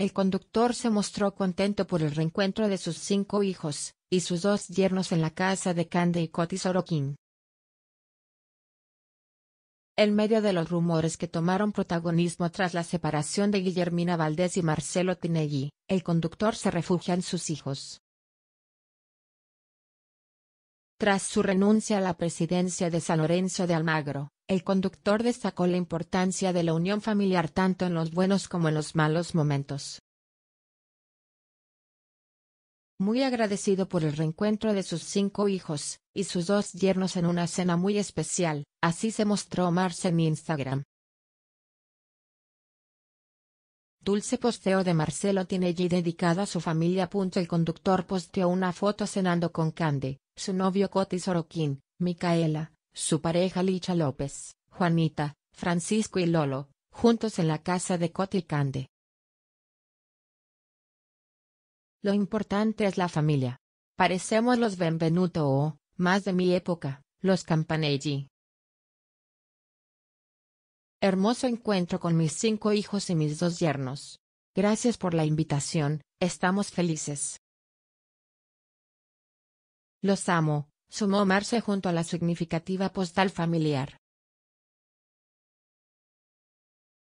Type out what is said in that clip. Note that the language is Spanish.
El conductor se mostró contento por el reencuentro de sus cinco hijos y sus dos yernos en la casa de Cande y Coti Sorokin. En medio de los rumores que tomaron protagonismo tras la separación de Guillermina Valdés y Marcelo Tinelli, el conductor se refugia en sus hijos. Tras su renuncia a la presidencia de San Lorenzo de Almagro, el conductor destacó la importancia de la unión familiar tanto en los buenos como en los malos momentos. Muy agradecido por el reencuentro de sus cinco hijos y sus dos yernos en una cena muy especial, así se mostró Mars en Instagram. Dulce posteo de Marcelo Tinelli dedicado a su familia. El conductor posteó una foto cenando con Candy, su novio Coti Sorokin, Micaela, su pareja Licha López, Juanita, Francisco y Lolo, juntos en la casa de Coti Cande. Lo importante es la familia. Parecemos los Benvenuto o, más de mi época, los Campanelli. Hermoso encuentro con mis cinco hijos y mis dos yernos. Gracias por la invitación, estamos felices. Los amo, sumó Marce junto a la significativa postal familiar.